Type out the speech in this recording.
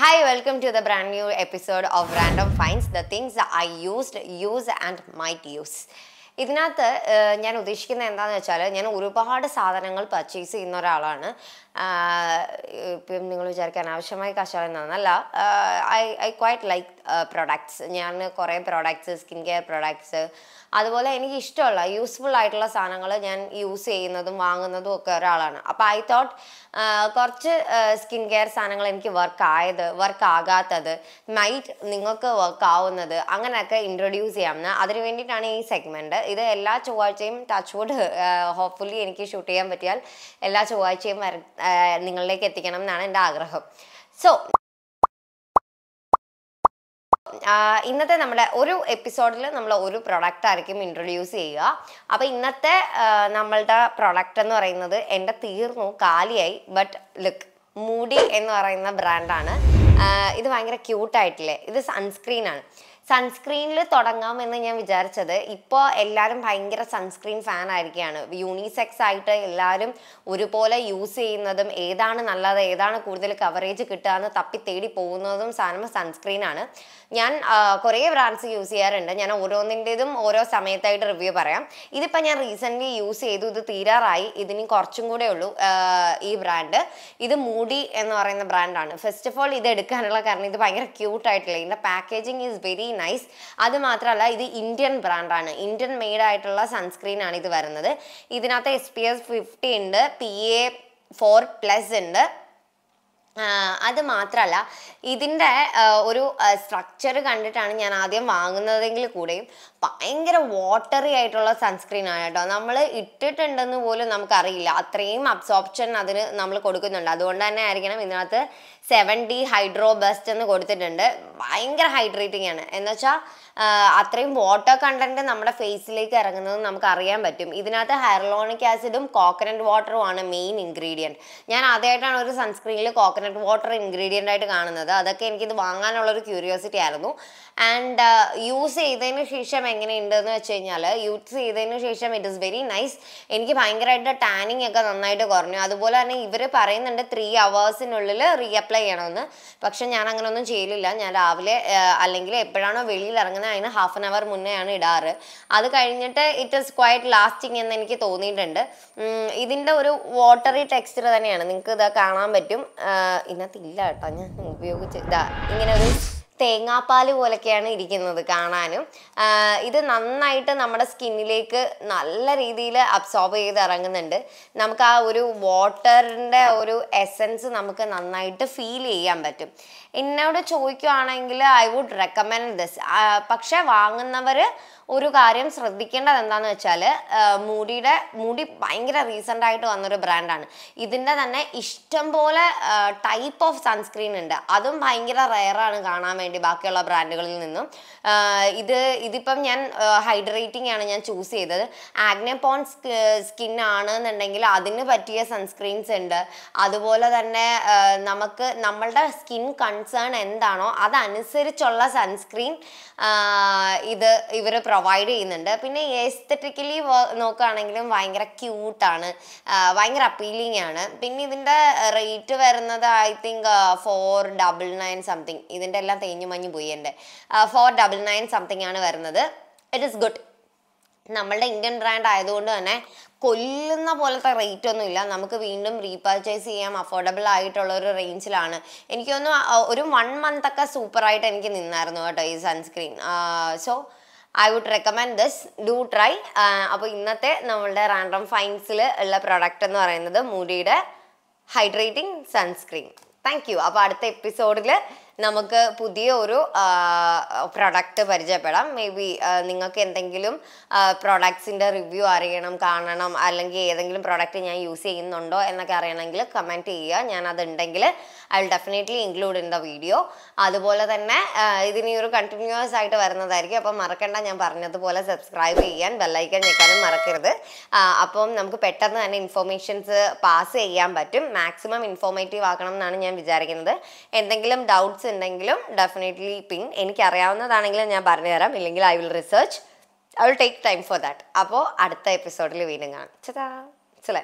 Hi, welcome to the brand new episode of Random Finds, the things I used, use and might use. ഇതിനകത്ത് ഞാൻ ഉദ്ദേശിക്കുന്നത് എന്താണെന്ന് വെച്ചാൽ ഞാൻ ഒരുപാട് സാധനങ്ങൾ പർച്ചേസ് ചെയ്യുന്ന ഒരാളാണ് ഇപ്പം നിങ്ങൾ വിചാരിക്കാൻ ആവശ്യമായ കാശാലെന്നല്ല I I quite like products ഞാൻ കുറേ പ്രൊഡക്ട്സ് സ്കിൻ കെയർ പ്രൊഡക്ട്സ് അതുപോലെ എനിക്ക് ഇഷ്ടമുള്ള യൂസ്ഫുൾ ആയിട്ടുള്ള സാധനങ്ങൾ ഞാൻ യൂസ് ചെയ്യുന്നതും വാങ്ങുന്നതും ഒക്കെ ഒരാളാണ് അപ്പം ഐ തോട്ട് കുറച്ച് സ്കിൻ കെയർ സാധനങ്ങൾ എനിക്ക് വർക്ക് ആയത് വർക്ക് ആകാത്തത് നൈറ്റ് നിങ്ങൾക്ക് വർക്ക് ആവുന്നത് അങ്ങനെയൊക്കെ ഇൻട്രൊഡ്യൂസ് ചെയ്യാമെന്ന് അതിന് വേണ്ടിയിട്ടാണ് ഈ സെഗ്മെൻറ്റ് ഇത് എല്ലാ ചൊവ്വാഴ്ചയും വുഡ് ഹോപ്പ്ഫുള്ളി എനിക്ക് ഷൂട്ട് ചെയ്യാൻ പറ്റിയാൽ എല്ലാ ചൊവ്വാഴ്ചയും നിങ്ങളിലേക്ക് എത്തിക്കണം എന്നാണ് എൻ്റെ ആഗ്രഹം സോ ഇന്നത്തെ നമ്മുടെ ഒരു എപ്പിസോഡിൽ നമ്മൾ ഒരു പ്രൊഡക്റ്റ് ആയിരിക്കും ഇൻട്രൊഡ്യൂസ് ചെയ്യുക അപ്പോൾ ഇന്നത്തെ നമ്മളുടെ പ്രൊഡക്റ്റ് എന്ന് പറയുന്നത് എൻ്റെ തീർന്നു കാലിയായി ബട്ട് ലുക്ക് മൂഡി എന്ന് പറയുന്ന ബ്രാൻഡാണ് ഇത് ഭയങ്കര ക്യൂട്ടായിട്ടില്ലേ ഇത് സൺസ്ക്രീനാണ് സൺസ്ക്രീനിൽ തുടങ്ങാമെന്ന് ഞാൻ വിചാരിച്ചത് ഇപ്പോൾ എല്ലാവരും ഭയങ്കര സൺസ്ക്രീൻ ഫാൻ ആയിരിക്കുകയാണ് യൂണിസെക്സ് ആയിട്ട് എല്ലാവരും ഒരുപോലെ യൂസ് ചെയ്യുന്നതും ഏതാണ് നല്ലത് ഏതാണ് കൂടുതൽ കവറേജ് കിട്ടുക എന്ന് തപ്പി തേടി പോകുന്നതും സാധനം സൺസ്ക്രീനാണ് ഞാൻ കുറേ ബ്രാൻഡ്സ് യൂസ് ചെയ്യാറുണ്ട് ഞാൻ ഓരോന്നിൻ്റെതും ഓരോ സമയത്തായിട്ട് റിവ്യൂ പറയാം ഇതിപ്പോൾ ഞാൻ റീസെൻ്റ്ലി യൂസ് ചെയ്തു ഇത് തീരാറായി ഇതിന് കുറച്ചും കൂടെ ഉള്ളൂ ഈ ബ്രാൻഡ് ഇത് മൂഡി എന്ന് പറയുന്ന ബ്രാൻഡാണ് ഫസ്റ്റ് ഓഫ് ഓൾ ഇത് എടുക്കാനുള്ള കാരണം ഇത് ഭയങ്കര ക്യൂട്ടായിട്ടില്ല ഇതിൻ്റെ പാക്കേജിങ് ഈസ് വെരി നൈസ് അത് മാത്രമല്ല ഇത് ഇന്ത്യൻ ബ്രാൻഡാണ് ഇന്ത്യൻ മെയ്ഡ് ആയിട്ടുള്ള സൺസ്ക്രീൻ ആണ് ഇത് വരുന്നത് ഇതിനകത്ത് എസ് പി എസ് ഫിഫ്റ്റി ഉണ്ട് പി എ ഫോർ പ്ലസ് ഉണ്ട് അത് മാത്രമല്ല ഇതിൻ്റെ ഒരു സ്ട്രക്ചർ കണ്ടിട്ടാണ് ഞാൻ ആദ്യം വാങ്ങുന്നതെങ്കിൽ കൂടെയും ഭയങ്കര വാട്ടറി ആയിട്ടുള്ള സൺസ്ക്രീൻ ആണ് കേട്ടോ നമ്മൾ ഇട്ടിട്ടുണ്ടെന്ന് പോലും നമുക്കറിയില്ല അത്രയും അബ്സോർപ്ഷൻ അതിന് നമ്മൾ കൊടുക്കുന്നുണ്ട് അതുകൊണ്ട് തന്നെ ആയിരിക്കണം ഇതിനകത്ത് സെവൻ ഡി ഹൈഡ്രോ ബെസ്റ്റ് എന്ന് കൊടുത്തിട്ടുണ്ട് ഭയങ്കര ഹൈഡ്രേറ്റിംഗ് ആണ് എന്നുവെച്ചാൽ അത്രയും വാട്ടർ കണ്ടന്റ് നമ്മുടെ ഫേസിലേക്ക് ഇറങ്ങുന്നത് നമുക്ക് അറിയാൻ പറ്റും ഇതിനകത്ത് ഹൈറലോണിക് ആസിഡും കോക്കനട്ട് വാട്ടറും ആണ് മെയിൻ ഇൻഗ്രീഡിയൻറ്റ് ഞാൻ ആദ്യമായിട്ടാണ് ഒരു സൺസ്ക്രീനിൽ കോക്കനട്ട് കോക്കനട്ട് വാട്ടർ ഇൻഗ്രീഡിയൻ്റ് ആയിട്ട് കാണുന്നത് അതൊക്കെ എനിക്കിത് വാങ്ങാനുള്ളൊരു ക്യൂരിയോസിറ്റി ആയിരുന്നു ആൻഡ് യൂസ് uh, ചെയ്തതിന് ശേഷം എങ്ങനെയുണ്ടെന്ന് വെച്ച് കഴിഞ്ഞാൽ യൂസ് ചെയ്തതിന് ശേഷം ഇറ്റ് ഇസ് വെരി നൈസ് എനിക്ക് ഭയങ്കരമായിട്ട് ടാനിങ് ഒക്കെ നന്നായിട്ട് കുറഞ്ഞു അതുപോലെ തന്നെ ഇവർ പറയുന്നുണ്ട് ത്രീ അവേഴ്സിനുള്ളിൽ റീഅപ്ലൈ ചെയ്യണമെന്ന് പക്ഷെ ഞാൻ അങ്ങനെയൊന്നും ചെയ്യലില്ല ഞാൻ രാവിലെ uh, അല്ലെങ്കിൽ എപ്പോഴാണോ വെളിയിൽ ഇറങ്ങുന്നത് അതിന് ഹാഫ് ആൻ അവർ മുന്നെയാണ് ഇടാറ് അത് കഴിഞ്ഞിട്ട് ഇറ്റ് ഇസ് ക്വയറ്റ് ലാസ്റ്റിംഗ് എന്ന് എനിക്ക് തോന്നിയിട്ടുണ്ട് ഇതിൻ്റെ ഒരു വാട്ടറി ടെക്സ്ചർ തന്നെയാണ് നിങ്ങൾക്ക് ഇത് കാണാൻ പറ്റും uh, ഇതിനകത്ത് ഇല്ല കേട്ടോ ഞാൻ ഉപയോഗിച്ച് ഇതാ ഇങ്ങനെ ഒരു തേങ്ങാപ്പാൽ പോലൊക്കെയാണ് ഇരിക്കുന്നത് കാണാനും ഇത് നന്നായിട്ട് നമ്മുടെ സ്കിന്നിലേക്ക് നല്ല രീതിയിൽ അബ്സോർബ് ചെയ്ത് ഇറങ്ങുന്നുണ്ട് നമുക്ക് ആ ഒരു വാട്ടറിൻ്റെ ഒരു എസൻസ് നമുക്ക് നന്നായിട്ട് ഫീൽ ചെയ്യാൻ പറ്റും എന്നോട് ചോദിക്കുകയാണെങ്കിൽ ഐ വുഡ് റെക്കമെൻഡ് ദിസ് പക്ഷേ വാങ്ങുന്നവർ ഒരു കാര്യം ശ്രദ്ധിക്കേണ്ടത് എന്താണെന്ന് വെച്ചാൽ മുടിയുടെ മുടി ഭയങ്കര റീസെൻ്റ് ആയിട്ട് വന്നൊരു ബ്രാൻഡാണ് ഇതിൻ്റെ തന്നെ ഇഷ്ടംപോലെ ടൈപ്പ് ഓഫ് സൺസ്ക്രീൻ ഉണ്ട് അതും ഭയങ്കര റയറാണ് കാണാൻ വേണ്ടി വേണ്ടി ബാക്കിയുള്ള ബ്രാൻഡുകളിൽ നിന്നും ഇത് ഇതിപ്പം ഞാൻ ഹൈഡ്രേറ്റിംഗ് ആണ് ഞാൻ ചൂസ് ചെയ്തത് ആഗ്നപോൺ സ്കിൻ ആണെന്നുണ്ടെങ്കിൽ അതിന് പറ്റിയ സൺസ്ക്രീൻസ് ഉണ്ട് അതുപോലെ തന്നെ നമുക്ക് നമ്മളുടെ സ്കിൻ കൺസേൺ എന്താണോ അതനുസരിച്ചുള്ള സൺസ്ക്രീൻ ഇത് ഇവർ പ്രൊവൈഡ് ചെയ്യുന്നുണ്ട് പിന്നെ എസ്തറ്റിക്കലി നോക്കുകയാണെങ്കിലും ഭയങ്കര ക്യൂട്ടാണ് ഭയങ്കര അപ്പീലിംഗ് ആണ് പിന്നെ ഇതിൻ്റെ റേറ്റ് വരുന്നത് I think four double nine something ഇതിൻ്റെ എല്ലാം മഞ്ഞു മഞ്ഞു പോയി എൻ്റെ ഫോർ ഡബിൾ നയൻ സംതിങ് ആണ് വരുന്നത് ഇറ്റ് ഇസ് ഗുഡ് നമ്മളുടെ ഇന്ത്യൻ ബ്രാൻഡ് ആയതുകൊണ്ട് തന്നെ കൊല്ലുന്ന പോലത്തെ റേറ്റ് ഒന്നുമില്ല നമുക്ക് വീണ്ടും റീപർച്ചേസ് ചെയ്യാം അഫോർഡബിൾ ആയിട്ടുള്ള ഒരു റേഞ്ചിലാണ് എനിക്ക് ഒരു വൺ മന്ത് ഒക്കെ സൂപ്പറായിട്ട് എനിക്ക് നിന്നായിരുന്നു കേട്ടോ ഈ sunscreen so I would recommend this do try അപ്പോൾ ഇന്നത്തെ നമ്മളുടെ റാൻഡം ഫൈൻസിൽ ഉള്ള പ്രൊഡക്റ്റ് എന്ന് പറയുന്നത് മൂടിയുടെ ഹൈഡ്രേറ്റിംഗ് സൺസ്ക്രീൻ താങ്ക് യു അപ്പോൾ അടുത്ത എപ്പിസോഡിൽ നമുക്ക് പുതിയ ഒരു പ്രൊഡക്റ്റ് പരിചയപ്പെടാം മേ ബി നിങ്ങൾക്ക് എന്തെങ്കിലും പ്രൊഡക്ട്സിൻ്റെ റിവ്യൂ അറിയണം കാണണം അല്ലെങ്കിൽ ഏതെങ്കിലും പ്രൊഡക്റ്റ് ഞാൻ യൂസ് ചെയ്യുന്നുണ്ടോ എന്നൊക്കെ അറിയണമെങ്കിൽ കമൻറ്റ് ചെയ്യുക ഞാൻ അതുണ്ടെങ്കിൽ I will definitely include in the video അതുപോലെ തന്നെ ഇതിനി ഒരു കണ്ടിന്യൂസ് ആയിട്ട് വരുന്നതായിരിക്കും അപ്പം മറക്കണ്ട ഞാൻ പറഞ്ഞതുപോലെ സബ്സ്ക്രൈബ് ചെയ്യാൻ ബെല്ലൈക്കൻ ഞെക്കാനും മറക്കരുത് അപ്പം നമുക്ക് പെട്ടെന്ന് തന്നെ ഇൻഫോർമേഷൻസ് പാസ് ചെയ്യാൻ പറ്റും മാക്സിമം ഇൻഫോർമേറ്റീവ് ആക്കണം എന്നാണ് ഞാൻ വിചാരിക്കുന്നത് എന്തെങ്കിലും ഡൗട്ട്സ് ഉണ്ടെങ്കിലും ഡെഫിനറ്റ്ലി പിൻ അറിയാവുന്നതാണെങ്കിലും ഞാൻ പറഞ്ഞു തരാം ഇല്ലെങ്കിൽ I will research I will take time for that അപ്പോൾ അടുത്ത എപ്പിസോഡിൽ വീണ്ടും കാണാം ചതാ ചില